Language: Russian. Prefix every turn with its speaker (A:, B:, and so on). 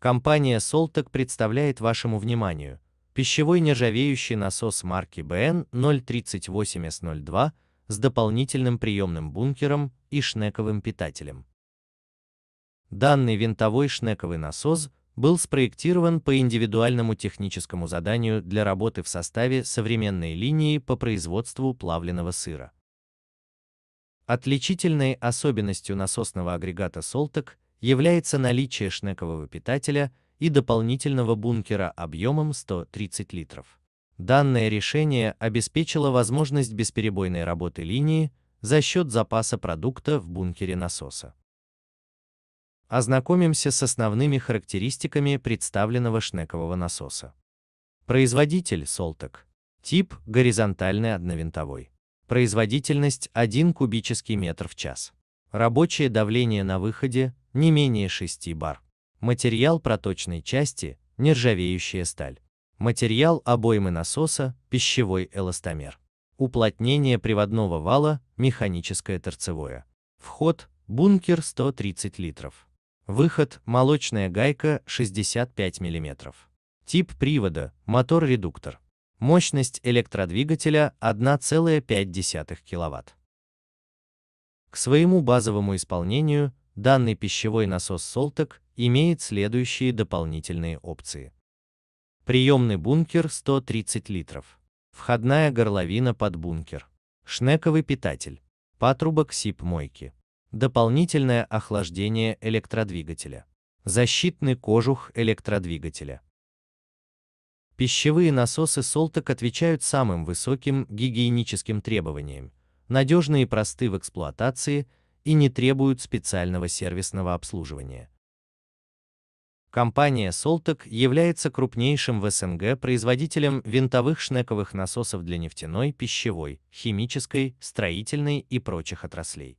A: Компания Soltec представляет вашему вниманию пищевой нержавеющий насос марки BN038S02 с дополнительным приемным бункером и шнековым питателем. Данный винтовой шнековый насос был спроектирован по индивидуальному техническому заданию для работы в составе современной линии по производству плавленого сыра. Отличительной особенностью насосного агрегата Soltec является наличие шнекового питателя и дополнительного бункера объемом 130 литров. Данное решение обеспечило возможность бесперебойной работы линии за счет запаса продукта в бункере насоса. Ознакомимся с основными характеристиками представленного шнекового насоса. Производитель Солтек. Тип – горизонтальный одновинтовой. Производительность – 1 кубический метр в час. Рабочее давление на выходе не менее 6 бар. Материал проточной части – нержавеющая сталь. Материал обоймы насоса – пищевой эластомер. Уплотнение приводного вала – механическое торцевое. Вход – бункер 130 литров. Выход – молочная гайка 65 мм. Тип привода – мотор-редуктор. Мощность электродвигателя 1,5 кВт. К своему базовому исполнению Данный пищевой насос Солтек имеет следующие дополнительные опции. Приемный бункер 130 литров. Входная горловина под бункер. Шнековый питатель. Патрубок СИП-мойки. Дополнительное охлаждение электродвигателя. Защитный кожух электродвигателя. Пищевые насосы Солтек отвечают самым высоким гигиеническим требованиям, надежны и просты в эксплуатации – и не требуют специального сервисного обслуживания. Компания Soltec является крупнейшим в СНГ производителем винтовых шнековых насосов для нефтяной, пищевой, химической, строительной и прочих отраслей.